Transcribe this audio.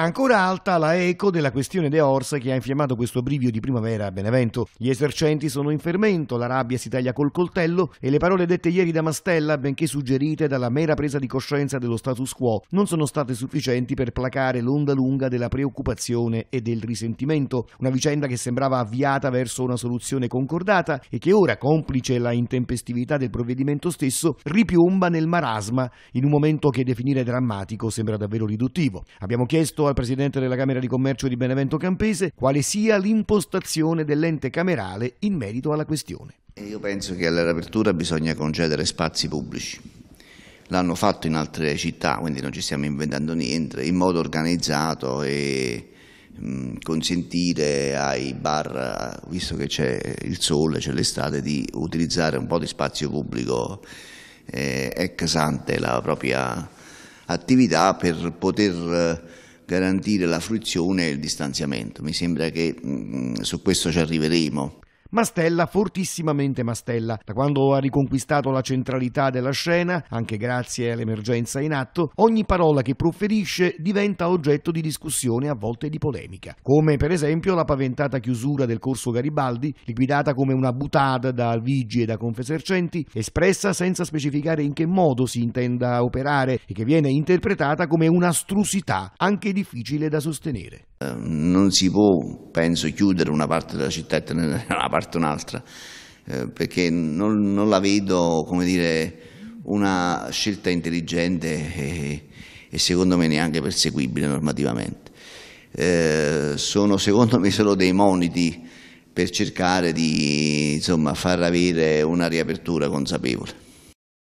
Ancora alta la eco della questione De Orsa che ha infiammato questo brivio di primavera a Benevento. Gli esercenti sono in fermento, la rabbia si taglia col coltello e le parole dette ieri da Mastella, benché suggerite dalla mera presa di coscienza dello status quo, non sono state sufficienti per placare l'onda lunga della preoccupazione e del risentimento. Una vicenda che sembrava avviata verso una soluzione concordata e che ora, complice la intempestività del provvedimento stesso, ripiomba nel marasma in un momento che definire drammatico sembra davvero riduttivo. Abbiamo chiesto al Presidente della Camera di Commercio di Benevento Campese quale sia l'impostazione dell'ente camerale in merito alla questione. Io penso che alla riapertura bisogna concedere spazi pubblici. L'hanno fatto in altre città, quindi non ci stiamo inventando niente, in modo organizzato e mm, consentire ai bar, visto che c'è il sole, c'è l'estate, di utilizzare un po' di spazio pubblico eh, ex ante la propria attività per poter eh, garantire la fruizione e il distanziamento. Mi sembra che mh, mm, su questo ci arriveremo. Mastella fortissimamente Mastella. Da quando ha riconquistato la centralità della scena, anche grazie all'emergenza in atto, ogni parola che proferisce diventa oggetto di discussione a volte di polemica, come per esempio la paventata chiusura del corso Garibaldi, liquidata come una butada da Alvigi e da Confesercenti, espressa senza specificare in che modo si intenda operare e che viene interpretata come un'astrusità anche difficile da sostenere. Eh, non si può, penso, chiudere una parte della città e tenere una parte parte un'altra, eh, perché non, non, la vedo, come dire, una scelta intelligente e, e secondo me neanche perseguibile normativamente. Eh, sono secondo me solo dei moniti per cercare di insomma, far avere una riapertura consapevole.